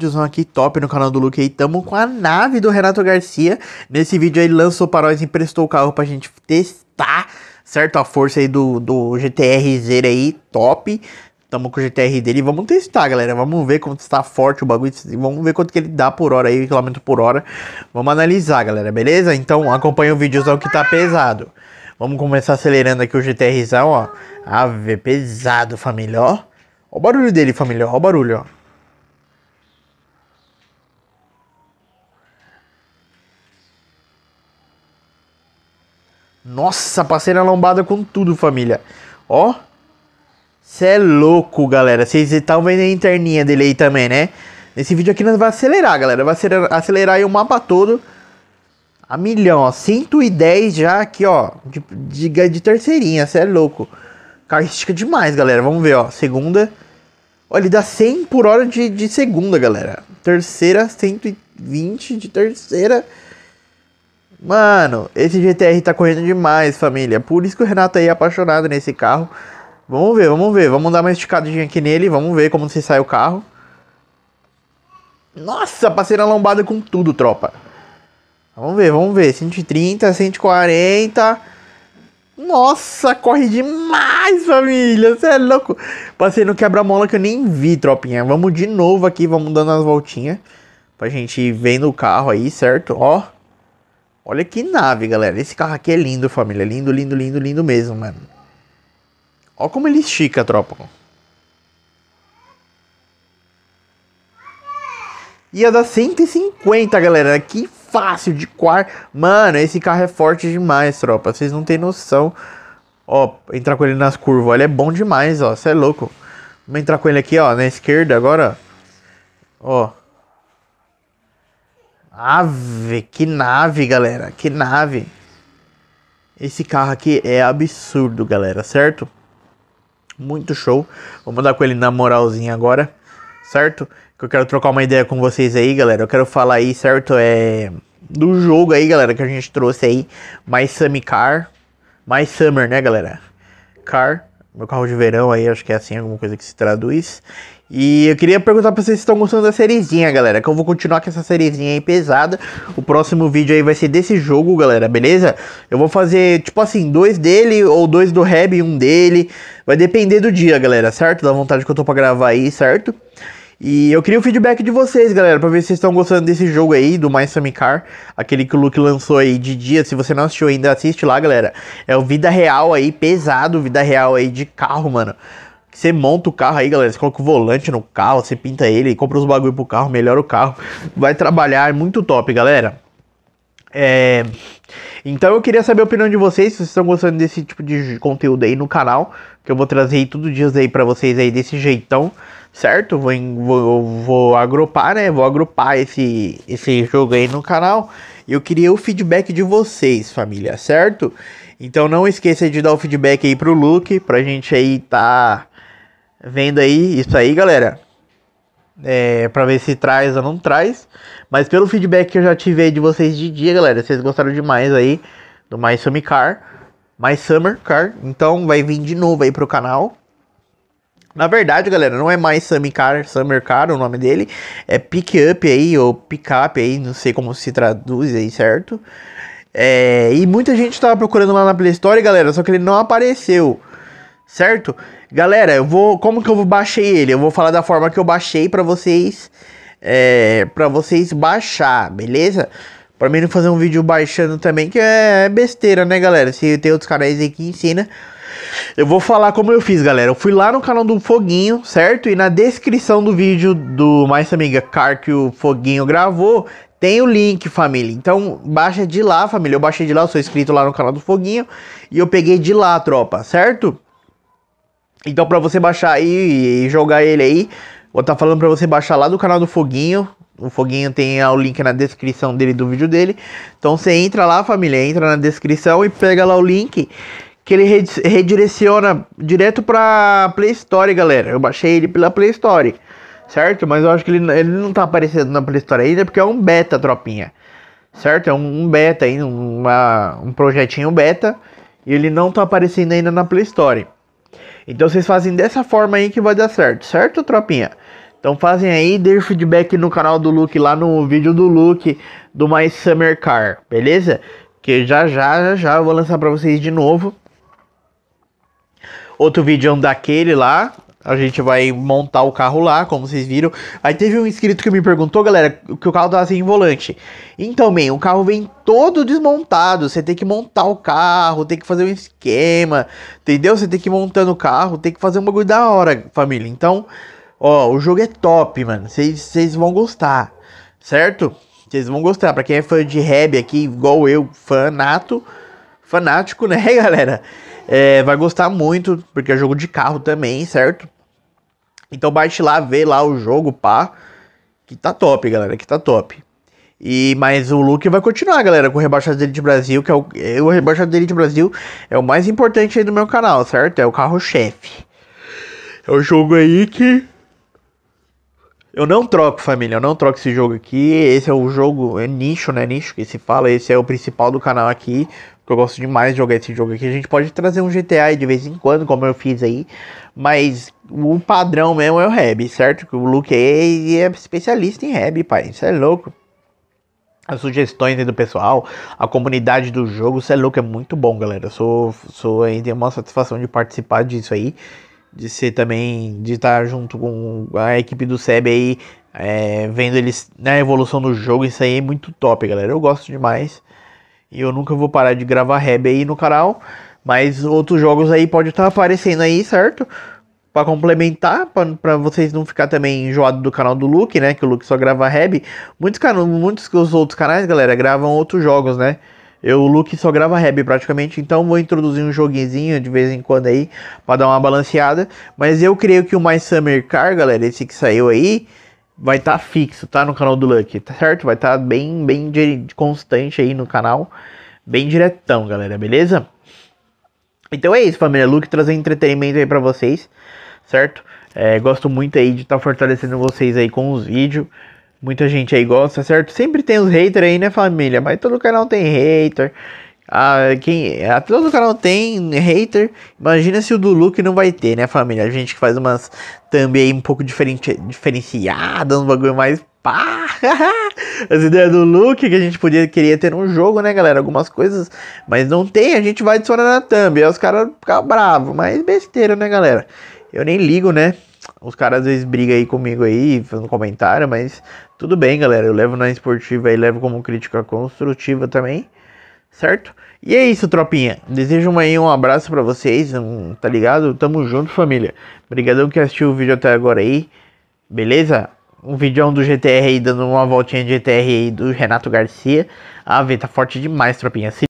vídeozão aqui top no canal do Luke aí, tamo com a nave do Renato Garcia. Nesse vídeo aí lançou para nós, emprestou o carro pra gente testar, certo? A força aí do, do GTR aí, top. Tamo com o GTR dele, vamos testar, galera. Vamos ver quanto está forte o bagulho, vamos ver quanto que ele dá por hora aí, quilômetro por hora. Vamos analisar, galera, beleza? Então acompanha o vídeozão que tá pesado. Vamos começar acelerando aqui o GTRzão, ó. Ave, pesado, família, ó. Ó o barulho dele, família, ó o barulho, ó. Nossa, passei na lombada com tudo, família. Ó. Cê é louco, galera. Vocês estão vendo a interninha dele aí também, né? Nesse vídeo aqui nós vai acelerar, galera. Vai acelerar, aí o mapa todo. A milhão, ó. 110 já aqui, ó. De, de, de terceirinha. Cê é louco. Característica demais, galera. Vamos ver, ó. Segunda. Olha, ele dá 100 por hora de, de segunda, galera. Terceira, 120 de terceira. Mano, esse GTR tá correndo demais, família. Por isso que o Renato aí é apaixonado nesse carro. Vamos ver, vamos ver. Vamos dar uma esticadinha aqui nele. Vamos ver como se sai o carro. Nossa, passei na lombada com tudo, tropa. Vamos ver, vamos ver. 130, 140. Nossa, corre demais, família. Você é louco. Passei no quebra-mola que eu nem vi, tropinha. Vamos de novo aqui, vamos dando as voltinhas. Pra gente ir vendo o carro aí, certo? Ó. Olha que nave, galera. Esse carro aqui é lindo, família. Lindo, lindo, lindo, lindo mesmo, mano. Olha como ele estica, tropa. Ia dar 150, galera. Que fácil de quar, Mano, esse carro é forte demais, tropa. Vocês não tem noção. Ó, entrar com ele nas curvas. Ele é bom demais, ó. Você é louco. Vamos entrar com ele aqui, ó, na esquerda agora. Ó. Ave, que nave, galera, que nave. Esse carro aqui é absurdo, galera, certo? Muito show. Vou mandar com ele na moralzinha agora, certo? Que eu quero trocar uma ideia com vocês aí, galera. Eu quero falar aí, certo? É do jogo aí, galera, que a gente trouxe aí, mais Summer Car, mais Summer, né, galera? Car meu carro de verão aí, acho que é assim, alguma coisa que se traduz. E eu queria perguntar pra vocês se estão gostando da sériezinha, galera, que eu vou continuar com essa sériezinha aí pesada. O próximo vídeo aí vai ser desse jogo, galera, beleza? Eu vou fazer, tipo assim, dois dele ou dois do Reb e um dele. Vai depender do dia, galera, certo? Da vontade que eu tô pra gravar aí, certo? E eu queria o feedback de vocês, galera, pra ver se vocês estão gostando desse jogo aí, do My Sammy Car, aquele que o Luke lançou aí de dia. Se você não assistiu ainda, assiste lá, galera. É o Vida Real aí, pesado, Vida Real aí de carro, mano. Você monta o carro aí, galera. Você coloca o volante no carro, você pinta ele, compra os bagulho pro carro, melhora o carro. Vai trabalhar, é muito top, galera. É, então eu queria saber a opinião de vocês, se vocês estão gostando desse tipo de conteúdo aí no canal, que eu vou trazer aí todo dias aí para vocês aí desse jeitão, certo? Vou, vou, vou agrupar, né? Vou agrupar esse, esse jogo aí no canal. E eu queria o feedback de vocês, família, certo? Então não esqueça de dar o feedback aí pro Luke, pra gente aí tá vendo aí isso aí, galera. É, pra ver se traz ou não traz. Mas pelo feedback que eu já tive aí de vocês de dia, galera, vocês gostaram demais aí do My Summer Car, My Summer Car. Então vai vir de novo aí pro canal. Na verdade, galera, não é mais Summer Car, Summer Car o nome dele, é Pick Up aí ou Pick Up aí, não sei como se traduz aí, certo? É, e muita gente tava procurando lá na Play Store, galera, só que ele não apareceu certo? Galera, eu vou, como que eu baixei ele? Eu vou falar da forma que eu baixei para vocês é, para vocês baixar, beleza? Para mim não fazer um vídeo baixando também, que é, é besteira, né, galera? Se tem outros canais aí que ensina. Eu vou falar como eu fiz, galera. Eu fui lá no canal do Foguinho, certo? E na descrição do vídeo do Mais Amiga Car que o Foguinho gravou, tem o link, família. Então, baixa de lá, família. Eu baixei de lá, eu sou inscrito lá no canal do Foguinho. E eu peguei de lá, tropa, certo? Então, pra você baixar aí e jogar ele aí, Vou estar tá falando para você baixar lá do canal do Foguinho. O Foguinho tem ah, o link na descrição dele do vídeo dele. Então você entra lá, família, entra na descrição e pega lá o link que ele redireciona direto para Play Store, galera. Eu baixei ele pela Play Store, certo? Mas eu acho que ele, ele não tá aparecendo na Play Store ainda porque é um beta, tropinha. Certo? É um, beta aí, uma, um projetinho beta. E ele não tá aparecendo ainda na Play Store. Então vocês fazem dessa forma aí que vai dar certo, certo, tropinha? Então fazem aí, deixa o feedback no canal do Luke, lá no vídeo do Luke, do My Summer Car, beleza? Que já já, já já eu vou lançar pra vocês de novo. Outro vídeo é um daquele lá, a gente vai montar o carro lá, como vocês viram. Aí teve um inscrito que me perguntou, galera, que o carro tava tá sem volante. Então, bem, o carro vem todo desmontado. Você tem que montar o carro, tem que fazer um esquema, entendeu? Você tem que ir montando o carro, tem que fazer um bagulho da hora, família. Então, Ó, o jogo é top, mano. Vocês vão gostar, certo? Vocês vão gostar. Pra quem é fã de Reb aqui, igual eu, fanato, fanático, né, galera? É, vai gostar muito, porque é jogo de carro também, certo? Então baixe lá, vê lá o jogo, pá. Que tá top, galera, que tá top. E, mas o Luke vai continuar, galera, com o Rebaixado dele de Brasil, que é o, o Rebaixado dele de Brasil é o mais importante aí do meu canal, certo? É o carro-chefe. É o jogo aí que eu não troco, família, eu não troco esse jogo aqui. Esse é o jogo, é nicho, né? Nicho que se fala, esse é o principal do canal aqui. Porque eu gosto demais de jogar esse jogo aqui. A gente pode trazer um GTA de vez em quando, como eu fiz aí. Mas o padrão mesmo é o Reb, certo? Que o Luke aí é, é especialista em Reb, pai. Isso é louco. As sugestões aí do pessoal, a comunidade do jogo, isso é louco, é muito bom, galera. Eu sou, sou ainda uma satisfação de participar disso aí de ser também de estar junto com a equipe do Seb aí, é, vendo eles na evolução do jogo, isso aí é muito top, galera. Eu gosto demais. E eu nunca vou parar de gravar Reb aí no canal, mas outros jogos aí pode estar tá aparecendo aí, certo? Para complementar, para vocês não ficar também enjoado do canal do Luke, né? Que o Luke só grava Reb. Muitos, muitos os outros canais, galera, gravam outros jogos, né? Eu, o Luke só grava rap praticamente, então vou introduzir um joguinho de vez em quando aí para dar uma balanceada. Mas eu creio que o My Summer Car, galera, esse que saiu aí, vai estar tá fixo, tá? No canal do Luke, tá certo? Vai estar tá bem, bem constante aí no canal, bem diretão, galera, beleza? Então é isso, família. Luke trazendo entretenimento aí para vocês, certo? É, gosto muito aí de estar tá fortalecendo vocês aí com os vídeos. Muita gente aí gosta, certo? Sempre tem os haters aí, né, família? Mas todo canal tem hater. Ah, quem, a, ah, todo canal tem hater. Imagina se o do Luke não vai ter, né, família? A gente que faz umas thumb aí um pouco diferente, diferenciada, um bagulho mais pá. As ideias do Luke que a gente podia queria ter um jogo, né, galera? Algumas coisas, mas não tem. A gente vai adicionar na thumb. Aí os caras ficam bravos, mas besteira, né, galera? Eu nem ligo, né? Os caras às vezes brigam aí comigo aí, fazendo comentário, mas tudo bem, galera. Eu levo na esportiva e levo como crítica construtiva também, certo? E é isso, tropinha. Desejo aí um abraço para vocês, um, tá ligado? Tamo junto, família. Obrigadão que assistiu o vídeo até agora aí, beleza? Um vídeo do GTR aí, dando uma voltinha de GTR aí do Renato Garcia. A ah, tá forte demais, tropinha. Se